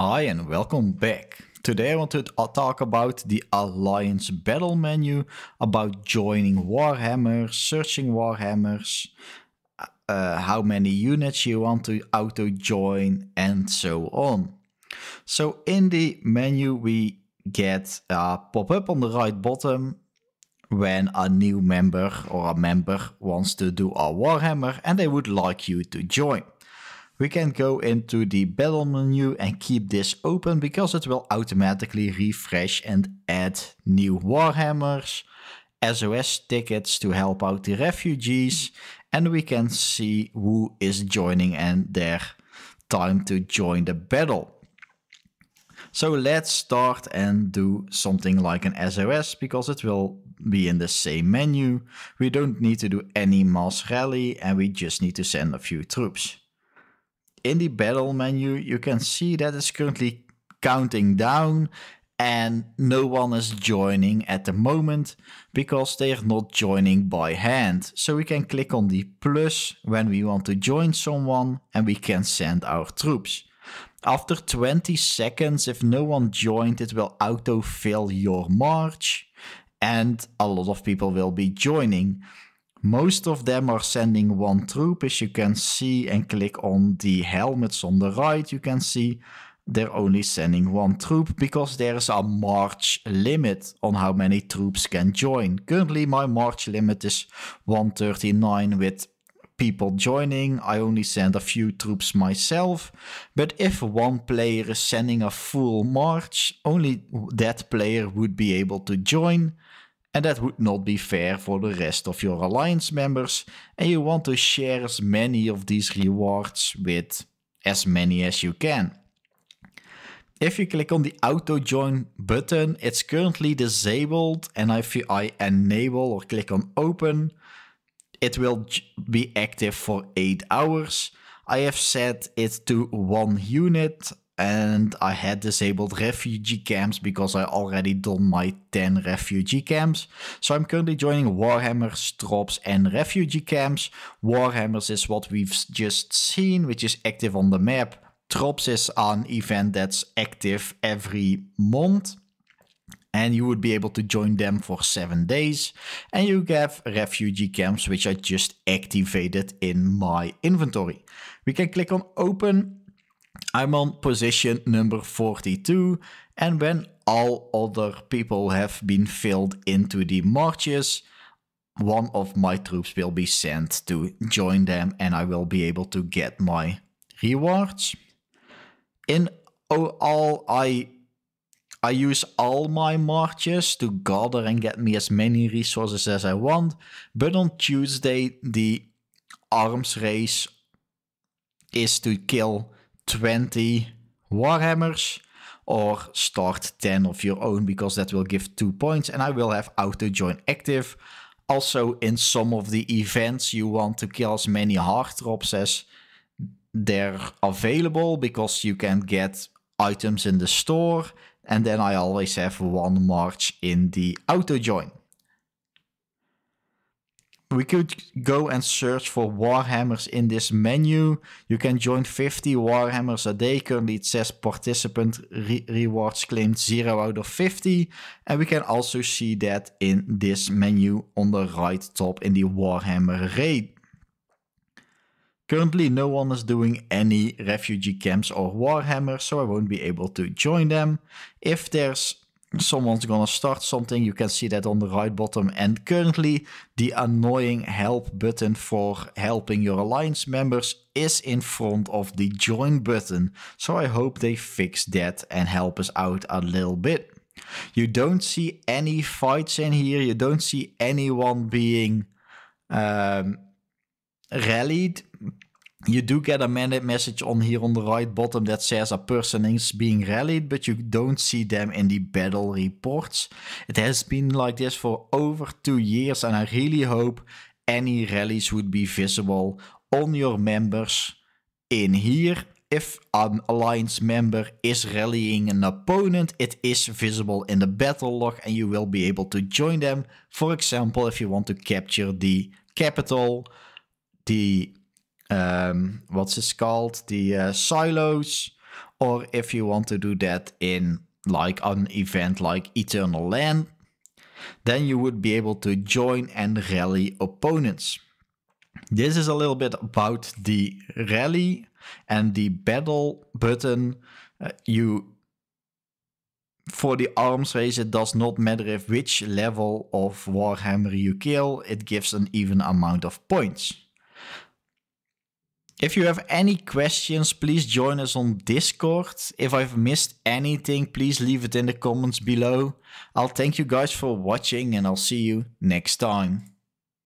Hi and welcome back. Today I want to talk about the Alliance Battle menu, about joining Warhammer, searching Warhammers, uh, how many units you want to auto join and so on. So in the menu we get a pop-up on the right bottom when a new member or a member wants to do a Warhammer and they would like you to join. We can go into the battle menu and keep this open because it will automatically refresh and add new Warhammers, SOS tickets to help out the refugees, and we can see who is joining and their time to join the battle. So let's start and do something like an SOS because it will be in the same menu. We don't need to do any mass rally and we just need to send a few troops in the battle menu, you can see that it's currently counting down and no one is joining at the moment because they are not joining by hand. So we can click on the plus when we want to join someone and we can send our troops. After 20 seconds, if no one joined, it will auto-fill your march and a lot of people will be joining. Most of them are sending one troop, as you can see, and click on the helmets on the right, you can see they're only sending one troop because there is a march limit on how many troops can join. Currently, my march limit is 139 with people joining. I only send a few troops myself. But if one player is sending a full march, only that player would be able to join and that would not be fair for the rest of your alliance members, and you want to share as many of these rewards with as many as you can. If you click on the auto join button, it's currently disabled and if I enable or click on open, it will be active for 8 hours. I have set it to 1 unit and I had disabled refugee camps because I already done my 10 refugee camps. So I'm currently joining Warhammer Strops and refugee camps. Warhammers is what we've just seen, which is active on the map. Trops is an event that's active every month. And you would be able to join them for seven days. And you have refugee camps, which I just activated in my inventory. We can click on open I'm on position number 42 and when all other people have been filled into the marches, one of my troops will be sent to join them and I will be able to get my rewards. In all, I, I use all my marches to gather and get me as many resources as I want, but on Tuesday the arms race is to kill 20 Warhammers or start 10 of your own because that will give two points and I will have auto join active. Also in some of the events you want to kill as many hard drops as they're available because you can get items in the store and then I always have one march in the auto join we could go and search for Warhammers in this menu. You can join 50 Warhammers a day. Currently it says participant re rewards claimed 0 out of 50. And we can also see that in this menu on the right top in the Warhammer raid. Currently no one is doing any refugee camps or Warhammer, so I won't be able to join them. If there's someone's gonna start something. You can see that on the right bottom. And currently, the annoying help button for helping your alliance members is in front of the join button. So I hope they fix that and help us out a little bit. You don't see any fights in here. You don't see anyone being um, rallied you do get a minute message on here on the right bottom that says a person is being rallied, but you don't see them in the battle reports. It has been like this for over two years, and I really hope any rallies would be visible on your members in here. If an alliance member is rallying an opponent, it is visible in the battle log and you will be able to join them. For example, if you want to capture the capital, the um, ehm, what's this called? The uh, eh, silos, or if you want to do that in like an event like Eternal Land, then you would be able to join and rally opponents. This is a little bit about the rally and the battle button. Uh, you for the arms race, it does not matter if which level of Warhammer you kill, it gives an even amount of points. If you have any questions, please join us on Discord. If I've missed anything, please leave it in the comments below. I'll thank you guys for watching and I'll see you next time.